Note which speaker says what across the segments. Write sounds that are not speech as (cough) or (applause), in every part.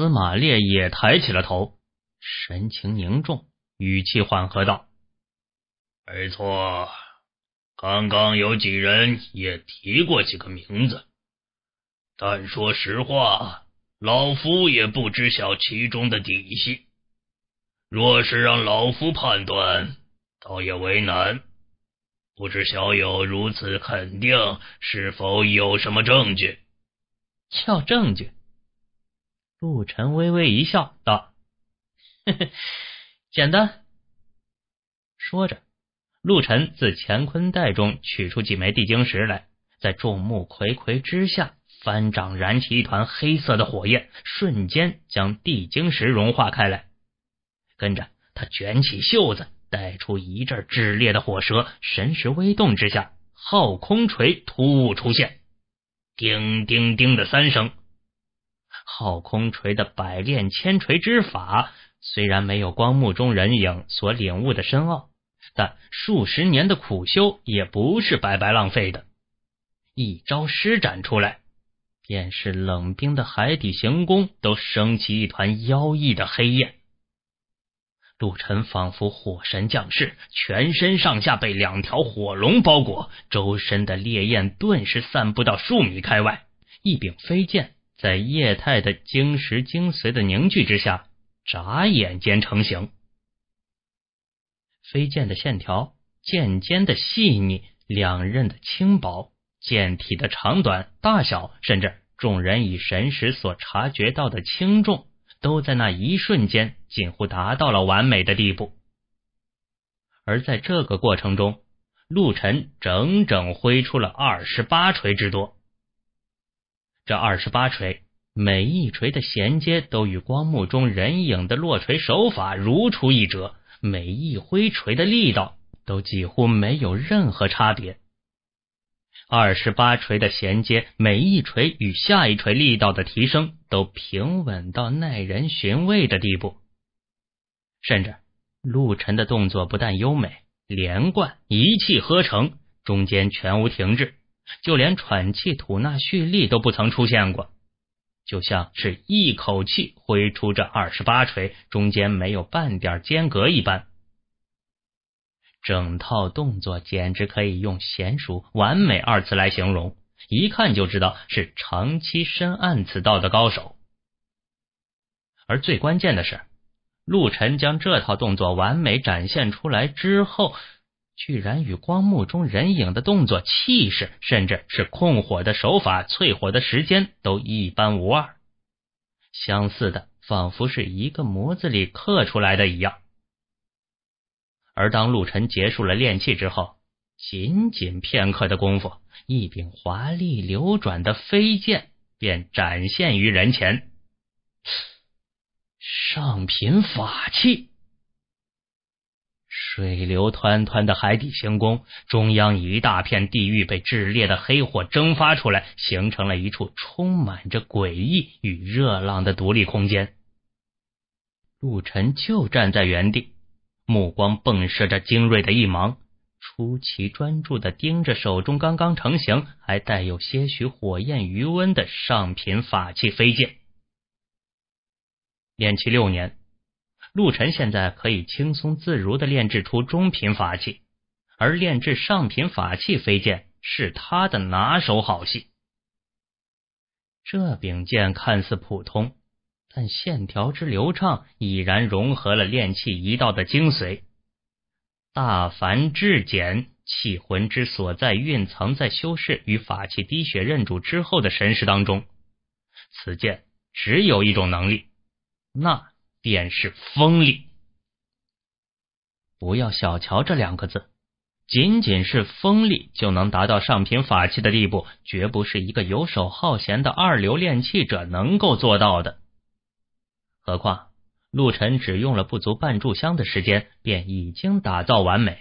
Speaker 1: 司马烈也抬起了头，神情凝重，语气缓和道：“没错，刚刚有几人也提过几个名字，但说实话，老夫也不知晓其中的底细。若是让老夫判断，倒也为难。不知小友如此肯定，是否有什么证据？要证据。”陆晨微微一笑，道：“嘿嘿，简单。”说着，陆晨自乾坤袋中取出几枚地晶石来，在众目睽睽之下，翻掌燃起一团黑色的火焰，瞬间将地晶石融化开来。跟着，他卷起袖子，带出一阵炽烈的火舌，神识微动之下，昊空锤突兀出现，叮叮叮的三声。昊空锤的百炼千锤之法虽然没有光幕中人影所领悟的深奥，但数十年的苦修也不是白白浪费的。一招施展出来，便是冷冰的海底行宫都升起一团妖异的黑焰。陆晨仿佛火神降世，全身上下被两条火龙包裹，周身的烈焰顿时散布到数米开外。一柄飞剑。在液态的晶石精髓的凝聚之下，眨眼间成型。飞剑的线条，剑尖的细腻，两刃的轻薄，剑体的长短、大小，甚至众人以神识所察觉到的轻重，都在那一瞬间近乎达到了完美的地步。而在这个过程中，陆晨整整挥出了二十八锤之多。这二十八锤，每一锤的衔接都与光幕中人影的落锤手法如出一辙，每一挥锤的力道都几乎没有任何差别。二十八锤的衔接，每一锤与下一锤力道的提升都平稳到耐人寻味的地步。甚至陆晨的动作不但优美、连贯、一气呵成，中间全无停滞。就连喘气、吐纳、蓄力都不曾出现过，就像是一口气挥出这二十八锤，中间没有半点间隔一般。整套动作简直可以用娴熟、完美二字来形容，一看就知道是长期深谙此道的高手。而最关键的是，陆晨将这套动作完美展现出来之后。居然与光幕中人影的动作、气势，甚至是控火的手法、淬火的时间，都一般无二，相似的，仿佛是一个模子里刻出来的一样。而当陆晨结束了炼气之后，仅仅片刻的功夫，一柄华丽流转的飞剑便展现于人前，上品法器。水流湍湍的海底星宫中央，一大片地域被炽烈的黑火蒸发出来，形成了一处充满着诡异与热浪的独立空间。陆晨就站在原地，目光迸射着精锐的一芒，出奇专注的盯着手中刚刚成型、还带有些许火焰余温的上品法器飞剑。练气六年。陆晨现在可以轻松自如的炼制出中品法器，而炼制上品法器飞剑是他的拿手好戏。这柄剑看似普通，但线条之流畅已然融合了炼器一道的精髓。大凡至简，器魂之所在蕴藏在修士与法器滴血认主之后的神识当中。此剑只有一种能力，那。便是锋利，不要小瞧这两个字。仅仅是锋利，就能达到上品法器的地步，绝不是一个游手好闲的二流炼器者能够做到的。何况陆晨只用了不足半炷香的时间，便已经打造完美。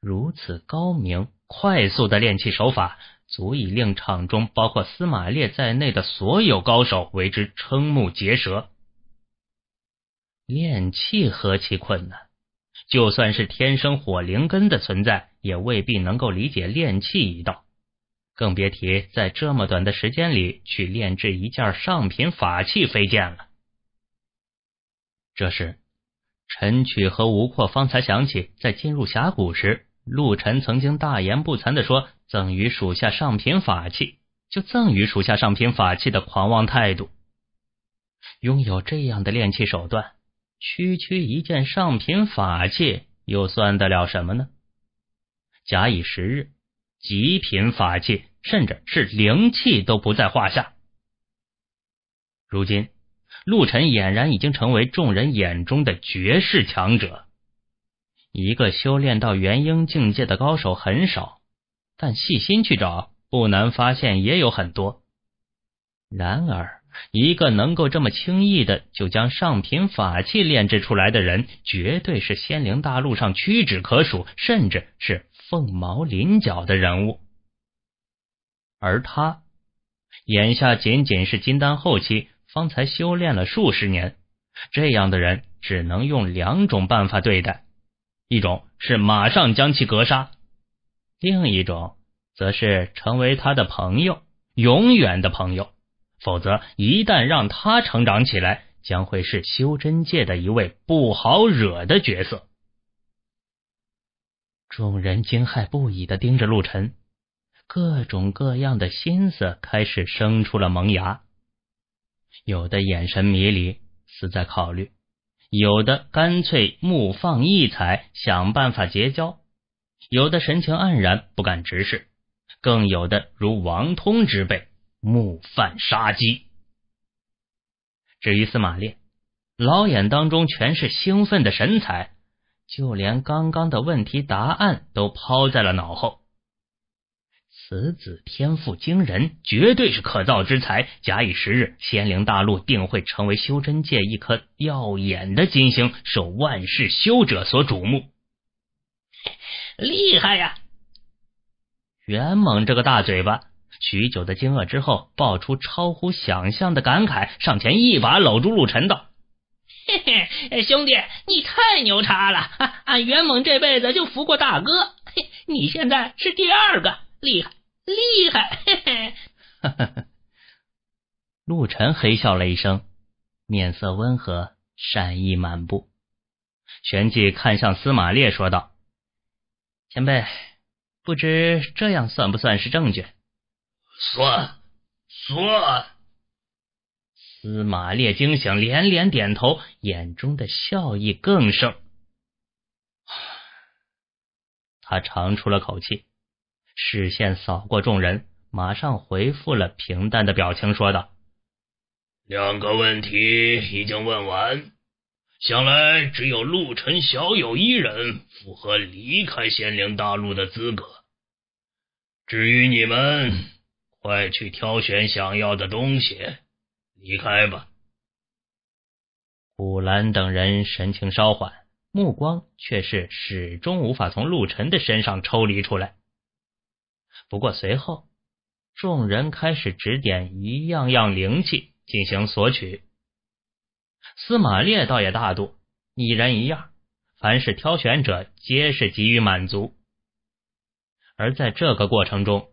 Speaker 1: 如此高明、快速的炼器手法，足以令场中包括司马烈在内的所有高手为之瞠目结舌。炼器何其困难！就算是天生火灵根的存在，也未必能够理解炼器一道，更别提在这么短的时间里去炼制一件上品法器飞剑了。这时，陈曲和吴阔方才想起，在进入峡谷时，陆晨曾经大言不惭的说：“赠予属下上品法器，就赠予属下上品法器”的狂妄态度。拥有这样的炼器手段。区区一件上品法器又算得了什么呢？假以时日，极品法器甚至是灵器都不在话下。如今，陆晨俨然已经成为众人眼中的绝世强者。一个修炼到元婴境界的高手很少，但细心去找，不难发现也有很多。然而，一个能够这么轻易的就将上品法器炼制出来的人，绝对是仙灵大陆上屈指可数，甚至是凤毛麟角的人物。而他眼下仅仅是金丹后期，方才修炼了数十年，这样的人只能用两种办法对待：一种是马上将其格杀，另一种则是成为他的朋友，永远的朋友。否则，一旦让他成长起来，将会是修真界的一位不好惹的角色。众人惊骇不已的盯着陆晨，各种各样的心思开始生出了萌芽。有的眼神迷离，似在考虑；有的干脆目放异彩，想办法结交；有的神情黯然，不敢直视；更有的如王通之辈。木犯杀机。至于司马烈，老眼当中全是兴奋的神采，就连刚刚的问题答案都抛在了脑后。此子天赋惊人，绝对是可造之才。假以时日，仙灵大陆定会成为修真界一颗耀眼的金星，受万世修者所瞩目。厉害呀！袁猛这个大嘴巴。许久的惊愕之后，爆出超乎想象的感慨，上前一把搂住陆晨，道：“嘿嘿，兄弟，你太牛叉了！俺袁猛这辈子就服过大哥，嘿，你现在是第二个，厉害，厉害！”嘿嘿，呵呵呵。陆晨嘿笑了一声，面色温和，善意满布，旋即看向司马烈，说道：“前辈，不知这样算不算是证据？”算算，司马烈惊醒，连连点头，眼中的笑意更盛。他长出了口气，视线扫过众人，马上回复了平淡的表情，说道：“两个问题已经问完，想来只有陆晨小友一人符合离开仙灵大陆的资格。至于你们……”快去挑选想要的东西，离开吧。古兰等人神情稍缓，目光却是始终无法从陆晨的身上抽离出来。不过随后，众人开始指点一样样灵气进行索取。司马烈倒也大度，一人一样，凡是挑选者皆是给予满足。而在这个过程中，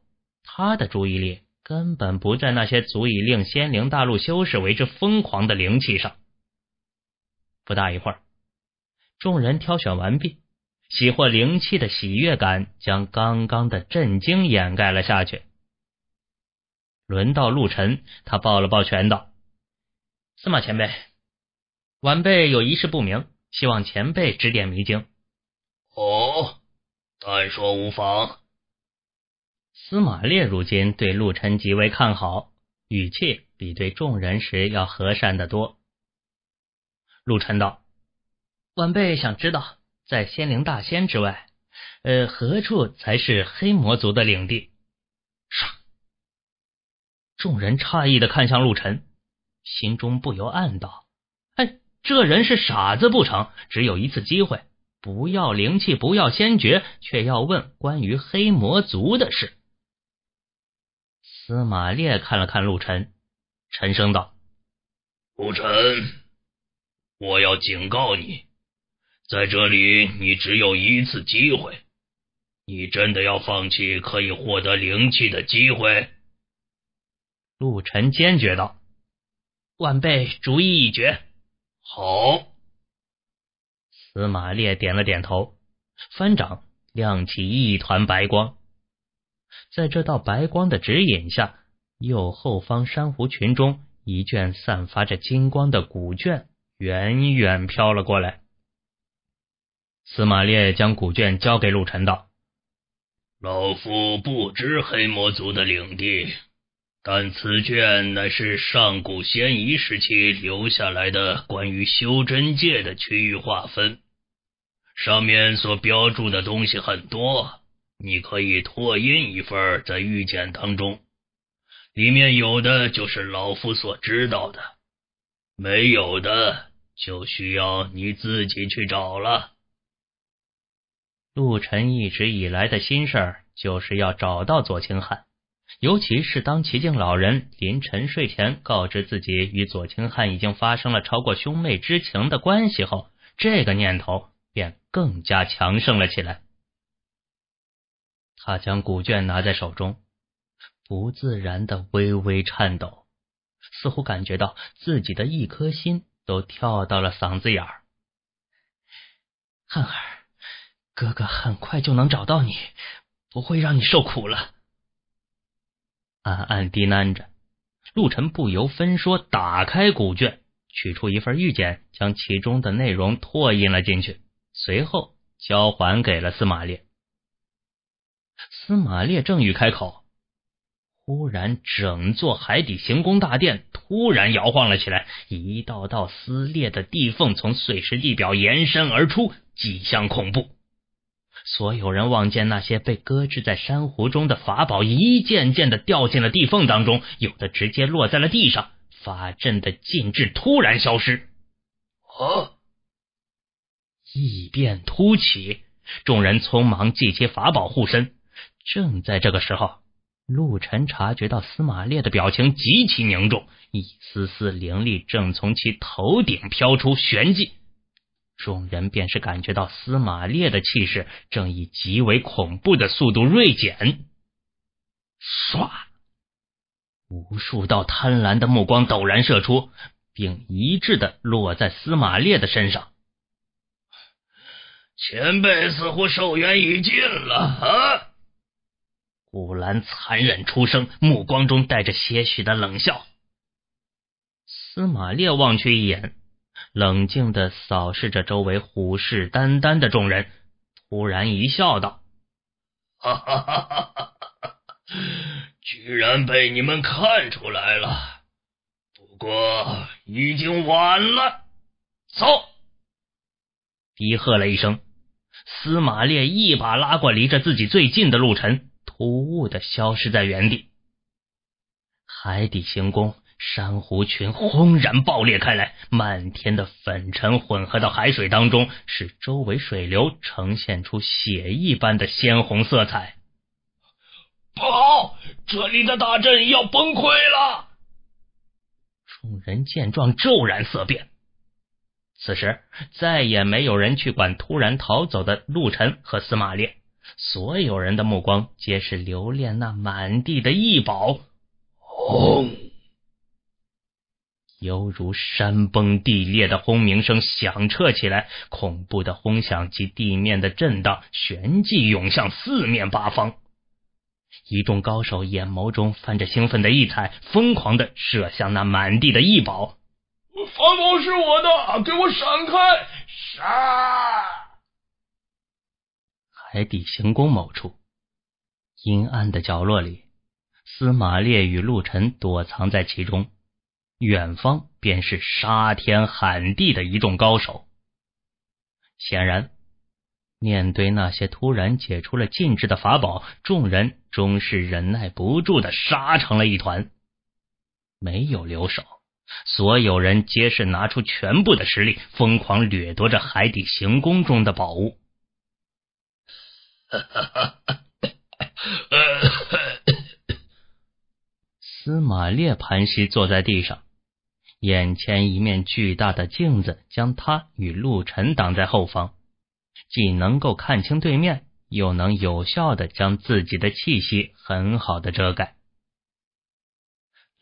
Speaker 1: 他的注意力根本不在那些足以令仙灵大陆修士为之疯狂的灵气上。不大一会儿，众人挑选完毕，喜获灵气的喜悦感将刚刚的震惊掩盖了下去。轮到陆晨，他抱了抱拳道：“司马前辈，晚辈有一事不明，希望前辈指点迷津。”“哦，但说无妨。”司马烈如今对陆晨极为看好，语气比对众人时要和善的多。陆晨道：“晚辈想知道，在仙灵大仙之外，呃，何处才是黑魔族的领地？”唰，众人诧异的看向陆晨，心中不由暗道：“哎，这人是傻子不成？只有一次机会，不要灵气，不要仙诀，却要问关于黑魔族的事。”司马烈看了看陆晨，沉声道：“陆晨，我要警告你，在这里你只有一次机会，你真的要放弃可以获得灵气的机会？”陆晨坚决道：“晚辈主意已决。”好，司马烈点了点头，翻掌亮起一团白光。在这道白光的指引下，右后方珊瑚群中一卷散发着金光的古卷远远飘了过来。司马烈将古卷交给陆晨道：“老夫不知黑魔族的领地，但此卷乃是上古仙遗时期留下来的关于修真界的区域划分，上面所标注的东西很多。”你可以拓印一份在御简当中，里面有的就是老夫所知道的，没有的就需要你自己去找了。陆晨一直以来的心事儿就是要找到左清汉，尤其是当齐静老人临沉睡前告知自己与左清汉已经发生了超过兄妹之情的关系后，这个念头便更加强盛了起来。他将古卷拿在手中，不自然的微微颤抖，似乎感觉到自己的一颗心都跳到了嗓子眼儿。汉儿，哥哥很快就能找到你，不会让你受苦了。暗暗低喃着，陆晨不由分说打开古卷，取出一份玉简，将其中的内容拓印了进去，随后交还给了司马烈。司马烈正欲开口，忽然，整座海底行宫大殿突然摇晃了起来，一道道撕裂的地缝从碎石地表延伸而出，极相恐怖。所有人望见那些被搁置在珊瑚中的法宝，一件件的掉进了地缝当中，有的直接落在了地上。法阵的禁制突然消失，啊！异变突起，众人匆忙祭起法宝护身。正在这个时候，陆晨察觉到司马烈的表情极其凝重，一丝丝灵力正从其头顶飘出。旋即，众人便是感觉到司马烈的气势正以极为恐怖的速度锐减。唰，无数道贪婪的目光陡然射出，并一致的落在司马烈的身上。前辈似乎寿元已尽了啊！古兰残忍出声，目光中带着些许的冷笑。司马烈望去一眼，冷静的扫视着周围虎视眈眈的众人，突然一笑道：“哈哈哈哈哈！居然被你们看出来了，不过已经晚了。”走！低喝了一声，司马烈一把拉过离着自己最近的陆晨。突兀的消失在原地，海底行宫珊瑚群轰然爆裂开来，漫天的粉尘混合到海水当中，使周围水流呈现出血一般的鲜红色彩。不好，这里的大阵要崩溃了！众人见状骤然色变，此时再也没有人去管突然逃走的陆晨和司马烈。所有人的目光皆是留恋那满地的异宝，轰！犹如山崩地裂的轰鸣声响彻起来，恐怖的轰响及地面的震荡旋即涌向四面八方。一众高手眼眸中泛着兴奋的异彩，疯狂的射向那满地的异宝。法宝是我的，给我闪开！杀！海底行宫某处阴暗的角落里，司马烈与陆晨躲藏在其中。远方便是杀天喊地的一众高手。显然，面对那些突然解除了禁制的法宝，众人终是忍耐不住的杀成了一团，没有留手，所有人皆是拿出全部的实力，疯狂掠夺着海底行宫中的宝物。哈，哈，哈，哈，哈，哈，司马烈盘膝坐在地上，眼前一面巨大的镜子将他与陆晨挡在后方，既能够看清对面，又能有效的将自己的气息很好的遮盖。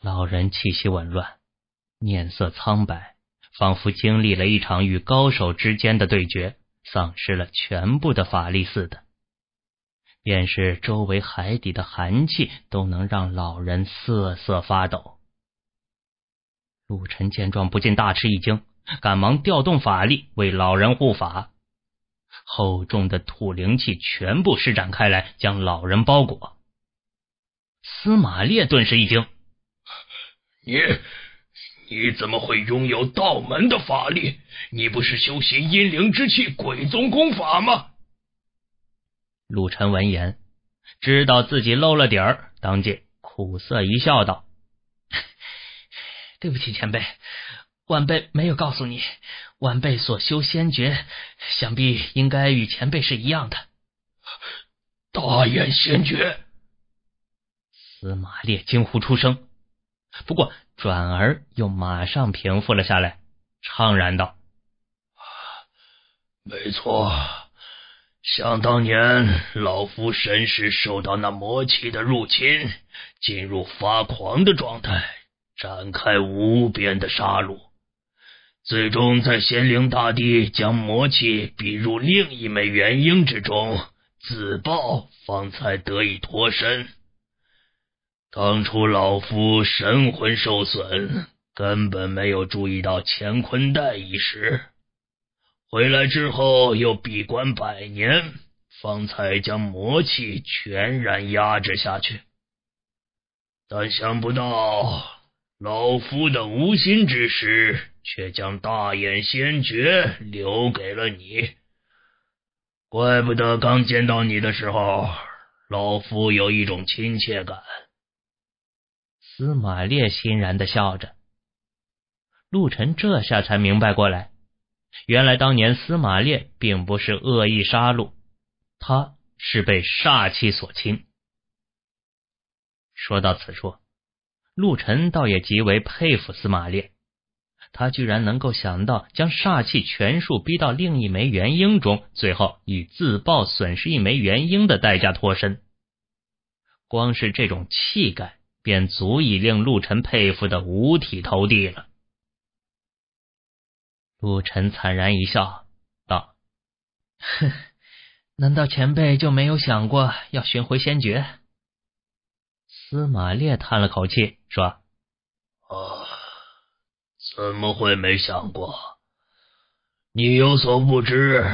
Speaker 1: 老人气息紊乱，面色苍白，仿佛经历了一场与高手之间的对决，丧失了全部的法力似的。便是周围海底的寒气都能让老人瑟瑟发抖。陆晨见状不禁大吃一惊，赶忙调动法力为老人护法，厚重的土灵气全部施展开来，将老人包裹。司马烈顿时一惊：“你你怎么会拥有道门的法力？你不是修习阴灵之气、鬼宗功法吗？”陆晨闻言，知道自己露了底儿，当即苦涩一笑，道：“对不起，前辈，晚辈没有告诉你，晚辈所修仙诀，想必应该与前辈是一样的。”大眼仙诀，司马烈惊呼出声，不过转而又马上平复了下来，怅然道：“没错。”想当年，老夫神识受到那魔气的入侵，进入发狂的状态，展开无边的杀戮，最终在仙灵大帝将魔气逼入另一枚元婴之中自爆，方才得以脱身。当初老夫神魂受损，根本没有注意到乾坤袋一事。回来之后又闭关百年，方才将魔气全然压制下去。但想不到老夫的无心之失，却将大眼仙诀留给了你。怪不得刚见到你的时候，老夫有一种亲切感。司马烈欣然的笑着，陆晨这下才明白过来。原来当年司马烈并不是恶意杀戮，他是被煞气所侵。说到此处，陆晨倒也极为佩服司马烈，他居然能够想到将煞气全数逼到另一枚元婴中，最后以自爆损失一枚元婴的代价脱身。光是这种气概，便足以令陆晨佩服的五体投地了。陆晨惨然一笑，道：“哼，难道前辈就没有想过要寻回仙诀？”司马烈叹了口气，说：“啊，怎么会没想过？你有所不知，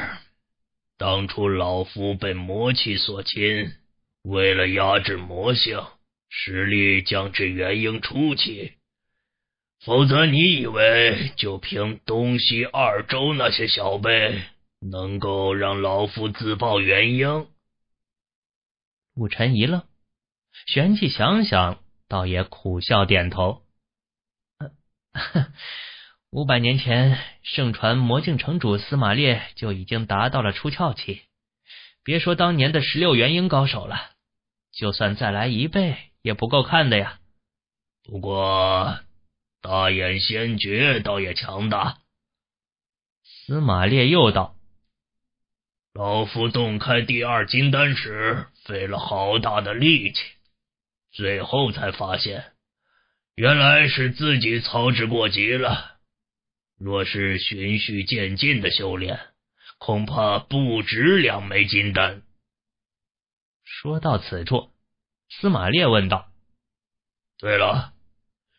Speaker 1: 当初老夫被魔气所侵，为了压制魔性，实力降至元婴初期。”否则，你以为就凭东西二州那些小辈，能够让老夫自爆元婴？武臣一愣，旋即想想，倒也苦笑点头。(laughs) 五百年前，盛传魔镜城主司马烈就已经达到了出窍期，别说当年的十六元婴高手了，就算再来一倍，也不够看的呀。不过。大眼仙诀倒也强大。司马烈又道：“老夫洞开第二金丹时，费了好大的力气，最后才发现，原来是自己操之过急了。若是循序渐进的修炼，恐怕不止两枚金丹。”说到此处，司马烈问道：“对了。”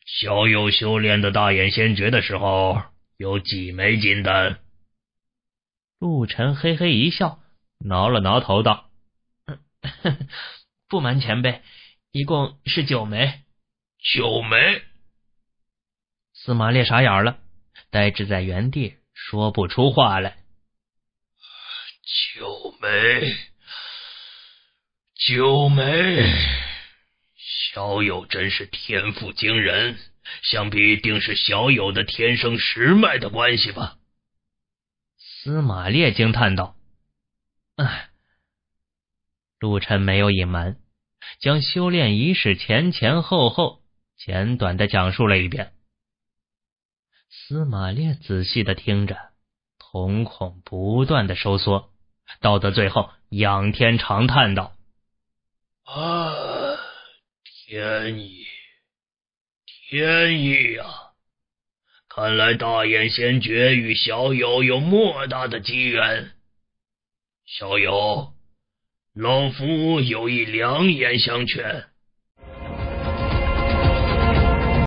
Speaker 1: 小友修炼的大眼仙诀的时候，有几枚金丹？陆晨嘿嘿一笑，挠了挠头道：“ (laughs) 不瞒前辈，一共是九枚。”九枚！司马烈傻眼了，呆滞在原地，说不出话来。九枚！九枚！少友真是天赋惊人，想必定是小友的天生石脉的关系吧。”司马烈惊叹道。“嗯。”陆晨没有隐瞒，将修炼仪式前前后后简短的讲述了一遍。司马烈仔细的听着，瞳孔不断的收缩，到的最后，仰天长叹道：“啊！”天意，天意啊！看来大眼仙诀与小友有莫大的机缘，小友，老夫有意良言相劝。